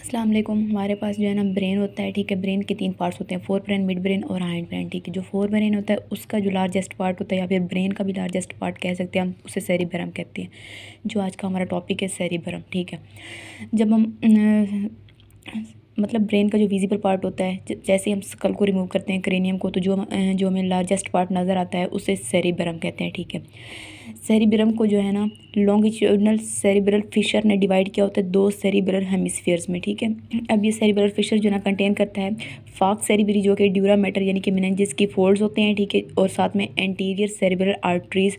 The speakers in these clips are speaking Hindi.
अस्सलाम वालेकुम हमारे पास जो है ना ब्रेन होता है ठीक है ब्रेन के तीन पार्ट्स होते हैं फोर ब्रेन मिड ब्रेन और हाइंड ब्रेन ठीक है जो फोर ब्रेन होता है उसका जो लार्जेस्ट पार्ट होता है या फिर ब्रेन का भी लार्जेस्ट पार्ट कह सकते हैं हम उसे सेरिब्रम कहते हैं जो आज का हमारा टॉपिक है सेरिब्रम ठीक है जब हम न, मतलब ब्रेन का जो विजिबल पार्ट होता है जैसे हम स्कल को रिमूव करते हैं क्रेनियम को तो जो जो हमें लार्जेस्ट पार्ट नज़र आता है उसे सेरिब्रम कहते हैं ठीक है सेरिब्रम को जो है ना लॉन्गिट्यूडनल सेरिब्रल फिशर ने डिवाइड किया होता है दो सेरिब्रल हेमिसफेयर्स में ठीक है अब ये सेरिब्रल फिशर जो ना कंटेन करता है फाक सेरीबरी जो कि ड्यूरा मैटर यानी कि मिनजिस की फोल्ड्स होते हैं ठीक है और साथ में एंटीरियर सेरेब्रल आर्टरीज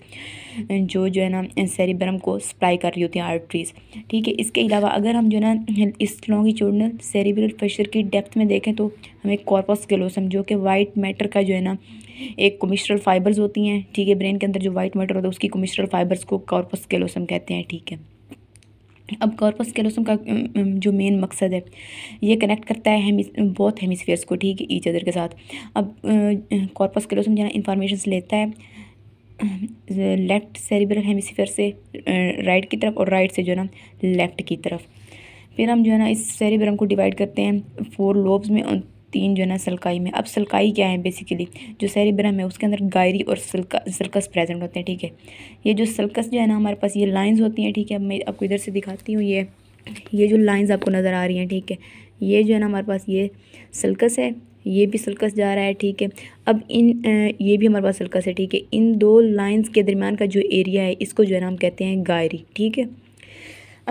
जो जो है ना सेरेब्रम को सप्लाई कर रही होती हैं आर्टरीज ठीक है इसके अलावा अगर हम जो है ना इस लॉन्गिट्यूडनल सेरीबरल फेशर की डेप्थ में देखें तो हमें कॉर्पस गलोसम जो कि वाइट मैटर का जो है ना एक कोमिस्ट्रल फाइबर्स होती हैं ठीक है ब्रेन के अंदर जो वाइट मैटर होता है उसकी कोमिस्ट्रल फाइबर्स को कॉर्पस गलोसम कहते हैं ठीक है अब कॉर्पस कैलोसम का जो मेन मकसद है ये कनेक्ट करता है हेमिस बहुत हेमिसफेयर्स को ठीक है ईच अदर के साथ अब कॉर्पस कैलोसम जो है इंफॉर्मेशन लेता है लेफ़्ट सेरिब्रल हेमिसफेयर से राइट की तरफ और राइट से जो है ना लेफ़्ट की तरफ फिर हम जो है ना इस सेरिब्रम को डिवाइड करते हैं फोर लोब्स में तीन जो है ना सलकाई में अब सलकाई क्या है बेसिकली जो सेरिब्रम है उसके अंदर गायरी और सल्का सल्कस प्रेजेंट होते हैं ठीक है ये जो सल्कस जो है ना हमारे पास ये लाइंस होती हैं ठीक है अब मैं आपको इधर से दिखाती हूँ ये ये जो लाइंस आपको नज़र आ रही हैं ठीक है ये जो है ना हमारे पास ये सल्कस है ये भी सल्कस जा रहा है ठीक है अब इन ये भी हमारे पास सल्कस है ठीक है इन दो लाइन्स के दरमियान का जो एरिया है इसको जो है ना हम कहते हैं गायरी ठीक है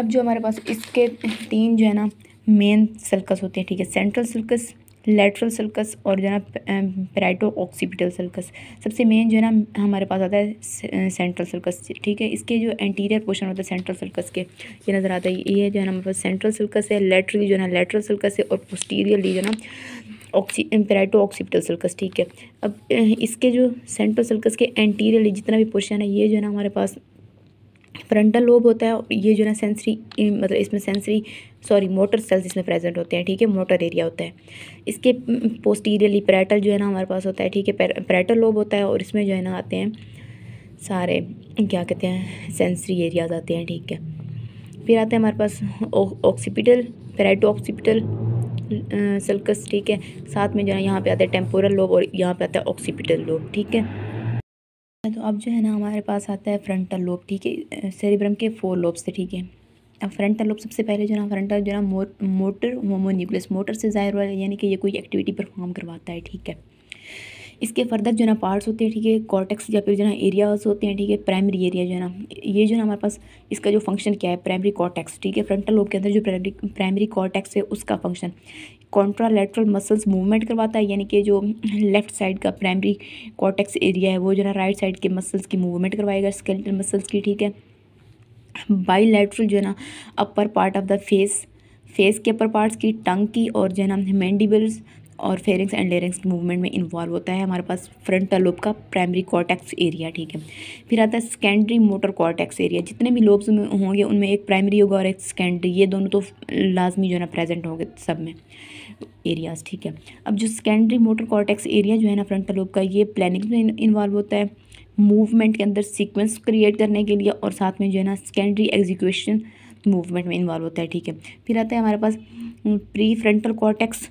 अब जो हमारे पास इसके तीन जो है ना मेन सल्कस होते हैं ठीक है सेंट्रल सल्कस लेटरल सल्कस और जो है ना पैराइटो ऑक्सीपिटल सल्कस सबसे मेन जो है ना हमारे पास आता है सेंट्रल सल्कस ठीक है इसके जो एंटीरियर पोर्शन होता है सेंट्रल सर्कस के ये नज़र आता है ये जो है ना हमारे पास सेंट्रल सल्कस है लेटरली जो है ना लेटरल सल्कस है और पोस्टीरियरली जो है ना ऑक्सी पैराइटो ऑक्सीपिटल सल्कस ठीक है अब इसके जो सेंट्रल सल्कस के एंटीरियरली जितना भी पोर्शन है ये जो है ना हमारे पास फ्रंटल लोब होता है और ये जो है ना सेंसरी मतलब इसमें सेंसरी सॉरी मोटर सेल्स इसमें प्रेजेंट होते हैं ठीक है मोटर एरिया होता है इसके पोस्टीरियरली हम्म, पैरेटल जो है ना हमारे पास होता है ठीक है पैरेटल लोब होता है और इसमें जो है ना आते हैं सारे क्या कहते हैं सेंसरी एरियाज आते हैं ठीक है फिर आते हैं हमारे पास ऑक्सीपिटल पैराटो ऑक्सीपिटल सल्कस ठीक है साथ में जो है यहाँ पे आता है टेम्पोरल लोब और यहाँ पे आता है ऑक्सीपिटल लोब ठीक है तो अब जो है ना हमारे पास आता है फ्रंटल लोब ठीक है सेरिब्रम के फोर लोब्स से ठीक है फ्रंटल लोब सबसे पहले जो ना फ्रंटल जो ना मो, मोटर होमो न्यूक्लियस मोटर से ज़ाहिर हुआ यानी कि ये कोई एक्टिविटी परफॉर्म करवाता है ठीक है इसके फर्दर जो ना पार्ट्स होते हैं ठीक है कॉर्टेक्स या फिर जो ना एरियाज होते हैं ठीक है प्राइमरी एरिया जो है ना ये जो ना हमारे पास इसका जो फंक्शन क्या है प्राइमरी कॉर्टेक्स ठीक है फ्रंटल लोब के अंदर जो प्राइमरी कॉर्टेक्स है उसका फंक्शन कॉन्ट्रालेट्रल मसल्स मूवमेंट करवाता है यानी कि जो लेफ्ट साइड का प्राइमरी कॉर्टेक्स एरिया है वो जो ना राइट साइड के मसल्स की मूवमेंट करवाएगा स्केलेटल मसल्स की ठीक है बाई जो है ना upper part of the face face के अपर पार्ट्स की टंग की और जो है ना मैंडिबल्स और फेरिंग्स एंड लेरिंग्स मूवमेंट में इन्वॉल्व होता है हमारे पास फ्रंटल लोब का प्राइमरी कॉर्टेक्स एरिया ठीक है फिर आता है सेकेंडरी मोटर कॉर्टेक्स एरिया जितने भी लोब्स में होंगे उनमें एक प्राइमरी होगा और एक सेकेंडरी ये दोनों तो लाजमी जो है ना प्रेजेंट होंगे सब में एरियाज ठीक है अब जो सेकेंडरी मोटर कॉर्टेक्स एरिया जो है ना फ्रंटल लोब का ये प्लानिंग में इन्वॉल्व होता है मूवमेंट के अंदर सीक्वेंस क्रिएट करने के लिए और साथ में जो है ना सेकेंडरी एग्जीक्यूशन मूवमेंट में इन्वॉल्व होता है ठीक है फिर आता है हमारे पास प्री फ्रंटल कॉर्टेक्स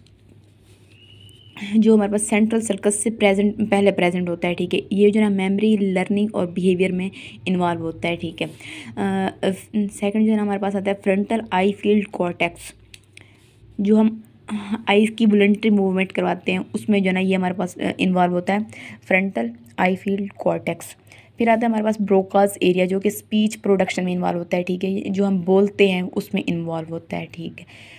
जो हमारे पास सेंट्रल सर्कस से प्रेजेंट पहले प्रेजेंट होता है ठीक है ये जो ना मेमोरी लर्निंग और बिहेवियर में इन्वॉल्व होता है ठीक है सेकंड हम्म, जो है ना हमारे पास आता है फ्रंटल आई फील्ड कॉर्टेक्स जो हम आईज हाँ, की बुलेंट्री मूवमेंट करवाते हैं उसमें जो है ना ये हमारे पास इन्वॉल्व होता है फ्रंटल आई फील्ड कॉर्टेक्स फिर आता है हमारे पास ब्रोकाज एरिया जो कि स्पीच प्रोडक्शन में इन्वॉल्व होता है ठीक है जो हम बोलते हैं उसमें इन्वॉल्व होता है ठीक है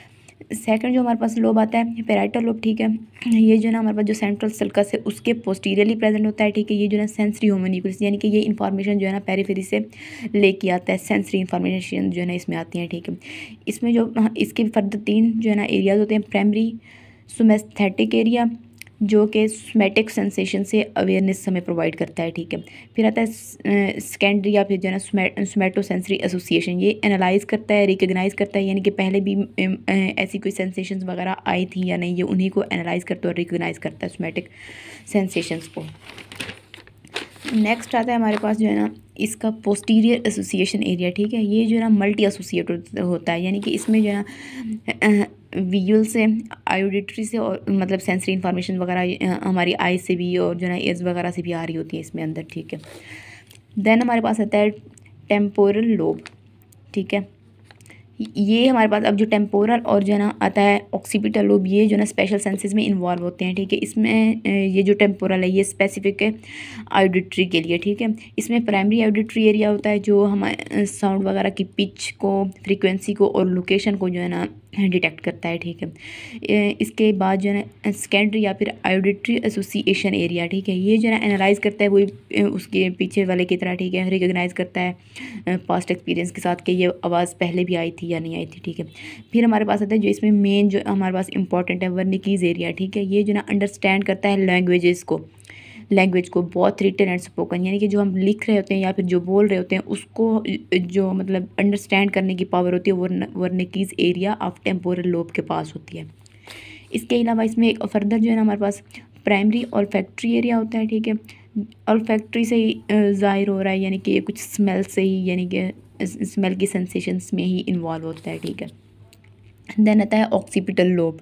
सेकंड जो हमारे पास लोब आता है पेराइटल लोब ठीक है ये जो है ना हमारे पास जो सेंट्रल सल्कस है उसके पोस्टीरियरली प्रेजेंट होता है ठीक है ये जो है ना सेंसरी होमन यानी कि ये इन्फॉर्मेशन जो है ना पेरीफेरी से लेके आता है सेंसरी इन्फॉर्मेशन जो है ना इसमें आती है ठीक है इसमें जो इसके फर्द तीन जो है ना एरियाज होते हैं प्राइमरी सुमेस्थेटिक एरिया जो कि स्मेटिक सेंसेशन से अवेयरनेस हमें प्रोवाइड करता है ठीक है फिर आता है स्कैंड या फिर जो है ना स्मेटो सेंसरी एसोसिएशन ये एनालाइज करता है रिकगनाइज करता है यानी कि पहले भी ऐसी कोई सेंसेशन वगैरह आई थी या नहीं ये उन्हीं को एनालाइज करता है और रिकगनाइज करता है स्मेटिक सेंसेशंस को नेक्स्ट आता है हमारे पास जो है ना इसका पोस्टीरियर एसोसिएशन एरिया ठीक है ये जो है ना मल्टी एसोसिएट होता है यानी कि इसमें जो है ना विजुअल से आयोडिट्री से और मतलब सेंसरी इन्फॉर्मेशन वगैरह हमारी आई से भी और जो है ना एयर्स वगैरह से भी आ रही होती है इसमें अंदर ठीक है देन हमारे पास आता है टेम्पोरल लोब ठीक है ये हमारे पास अब जो टेम्पोरल और जो ना आता है ऑक्सीपिटल लोब ये जो ना स्पेशल सेंसेस में इन्वॉल्व होते हैं ठीक है इसमें ये जो टेम्पोरल है ये स्पेसिफिक है ऑडिट्री के लिए ठीक है इसमें प्राइमरी ऑडिट्री एरिया होता है जो हमारे साउंड वगैरह की पिच को फ्रिक्वेंसी को और लोकेशन को जो है ना डिटेक्ट करता है ठीक है इसके बाद जो है ना सेकेंडरी या फिर आइडिट्री एसोसिएशन एरिया ठीक है ये जो है ना एनालाइज करता है वही उसके पीछे वाले की तरह ठीक है रिकोगनाइज़ करता है पास्ट एक्सपीरियंस के साथ कि ये आवाज़ पहले भी आई थी या नहीं आई थी ठीक है फिर हमारे पास आता है जो इसमें मेन जो हमारे पास इंपॉर्टेंट है वर्निकीज़ एरिया ठीक है ये जो ना अंडरस्टैंड करता है लैंग्वेज़ को लैंग्वेज को बहुत रिटन एंड स्पोकन यानी कि जो हम लिख रहे होते हैं या फिर जो बोल रहे होते हैं उसको जो मतलब अंडरस्टैंड करने की पावर होती है वो Wernicke's area of temporal lobe के पास होती है इसके अलावा इसमें एक फर्दर जो है ना हमारे पास प्राइमरी और फैक्ट्री एरिया होता है ठीक है और फैक्ट्री से ही ज़ाहिर हो रहा है यानी कि कुछ स्मेल से ही यानी कि स्मेल की सेंसेशंस में ही इन्वॉल्व होता है ठीक है देन आता है ऑक्सीपिटल लोब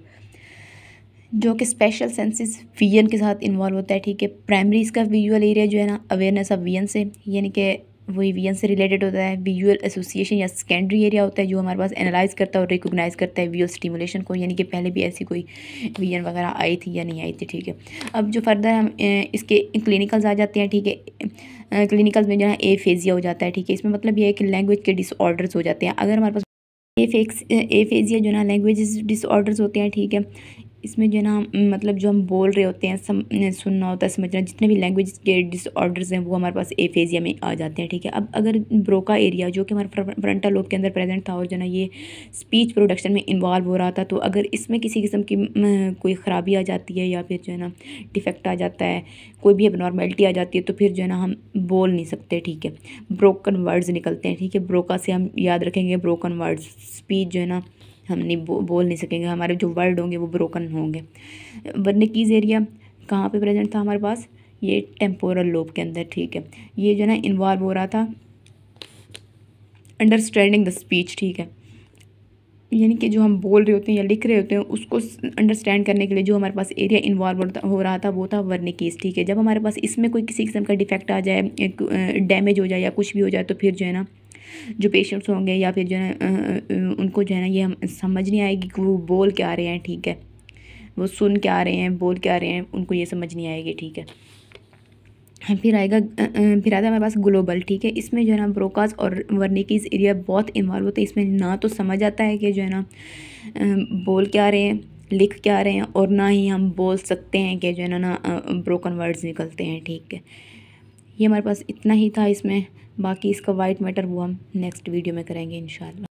जो कि स्पेशल सेंसेस वीएन के साथ इन्वॉल्व होता है ठीक है प्राइमरी इसका विजुअल एरिया जो है ना अवेयरनेस ऑफ वीएन से यानी कि वही वीएन से रिलेटेड होता है विजुअल एसोसिएशन या सेकेंडरी एरिया होता है जो हमारे पास एनालाइज करता है और रिकोगनाइज करता है विजुअल स्टिमुलेशन को यानी कि पहले भी ऐसी कोई वीएन वगैरह आई थी या नहीं आई थी ठीक है अब जो फर्दर हम इसके क्लिनिकल्स आ जाते हैं ठीक है क्लिनिकल्स में जो है एफेजिया हो जाता है ठीक है इसमें मतलब यह है कि लैंग्वेज के डिसऑर्डर्स हो जाते हैं अगर हमारे पास ए एफेजिया जो ना लैंग्वेज डिसऑर्डर्स होते हैं ठीक है इसमें जो है ना मतलब जो हम बोल रहे होते हैं सम सुनना होता है समझना जितने भी लैंग्वेज के डिसऑर्डर्स हैं वो हमारे पास एफेजिया में आ जाते हैं ठीक है अब अगर ब्रोका एरिया जो कि हमारे फ्रंटल लोब के अंदर प्रेजेंट था और जो ना ये स्पीच प्रोडक्शन में इन्वॉल्व हो रहा था तो अगर इसमें किसी किस्म की कोई ख़राबी आ जाती है या फिर जो है ना डिफेक्ट आ जाता है कोई भी अपनॉर्मेलिटी आ जाती है तो फिर जो है ना हम बोल नहीं सकते ठीक है ब्रोकन वर्ड्स निकलते हैं ठीक है ब्रोका से हम याद रखेंगे ब्रोकन वर्ड्स स्पीच जो है ना हम नहीं बो, बोल नहीं सकेंगे हमारे जो वर्ड होंगे वो ब्रोकन होंगे वर्निकीज़ एरिया कहाँ पे प्रेजेंट था हमारे पास ये टेम्पोरल लोब के अंदर ठीक है ये जो ना इन्वॉल्व हो रहा था अंडरस्टैंडिंग द स्पीच ठीक है यानी कि जो हम बोल रहे होते हैं या लिख रहे होते हैं उसको अंडरस्टैंड करने के लिए जो हमारे पास एरिया इन्वॉल्व हो रहा था वो था वर्निकीज़ ठीक है जब हमारे पास इसमें कोई किसी किस्म का डिफेक्ट आ जाए डैमेज हो जाए या कुछ भी हो जाए तो फिर जो है ना जो पेशेंट्स होंगे या फिर जो है उनको जो है ना ये समझ नहीं आएगी कि वो बोल के आ रहे हैं ठीक है वो सुन के आ रहे हैं बोल के आ रहे हैं उनको ये समझ नहीं आएगी ठीक है फिर आएगा फिर आता है हमारे पास ग्लोबल ठीक है इसमें जो है ना ब्रोकाज और वर्निकीज एरिया बहुत इन्वॉल्व होता है इसमें ना तो समझ आता है कि जो है ना बोल क्या रहे हैं लिख के आ रहे हैं और ना ही हम बोल सकते हैं कि जो है ना ब्रोकन वर्ड्स निकलते हैं ठीक है ये हमारे पास इतना ही था इसमें बाकी इसका वाइट मैटर वो हम नेक्स्ट वीडियो में करेंगे इन